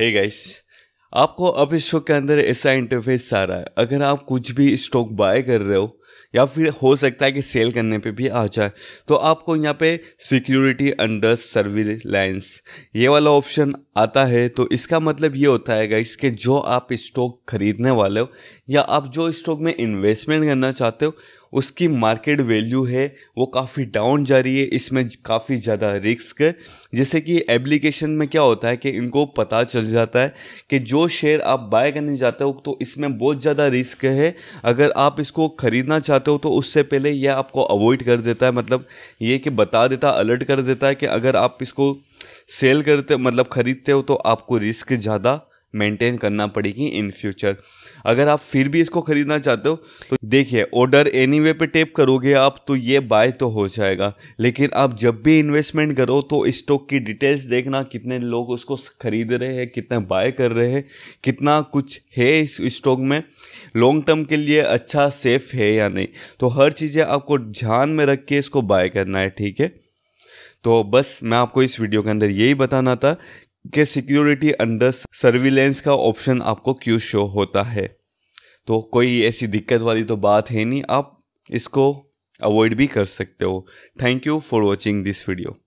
hey guys आपको अब इस शो के अंदर ऐसा इंटरफेस आ रहा है अगर आप कुछ भी स्टॉक बाय कर रहे हो या फिर हो सकता है कि सेल करने पे भी आ जाए तो आपको यहाँ पे सिक्योरिटी अंडर सर्विलांस ये वाला ऑप्शन आता है तो इसका मतलब ये होता है गाइस कि जो आप स्टॉक खरीदने वाले हो या आप जो स्टॉक में इन्वेस्टमेंट करना चाहते हो उसकी मार्केट वैल्यू है वो काफ़ी डाउन जा रही है इसमें काफ़ी ज़्यादा रिस्क है जैसे कि एप्लीकेशन में क्या होता है कि इनको पता चल जाता है कि जो शेयर आप बाय करने जाते हो तो इसमें बहुत ज़्यादा रिस्क है अगर आप इसको ख़रीदना चाहते हो तो उससे पहले यह आपको अवॉइड कर देता है मतलब ये कि बता देता अलर्ट कर देता है कि अगर आप इसको सेल करते मतलब ख़रीदते हो तो आपको रिस्क ज़्यादा मेंटेन करना पड़ेगी इन फ्यूचर अगर आप फिर भी इसको ख़रीदना चाहते हो तो देखिए ऑर्डर एनी वे पर टेप करोगे आप तो ये बाय तो हो जाएगा लेकिन आप जब भी इन्वेस्टमेंट करो तो स्टॉक की डिटेल्स देखना कितने लोग उसको ख़रीद रहे हैं कितने बाय कर रहे हैं कितना कुछ है इस स्टॉक में लॉन्ग टर्म के लिए अच्छा सेफ है या नहीं तो हर चीज़ें आपको ध्यान में रख के इसको बाय करना है ठीक है तो बस मैं आपको इस वीडियो के अंदर यही बताना था के सिक्योरिटी अंडर सर्विलेंस का ऑप्शन आपको क्यों शो होता है तो कोई ऐसी दिक्कत वाली तो बात है नहीं आप इसको अवॉइड भी कर सकते हो thank you for watching this video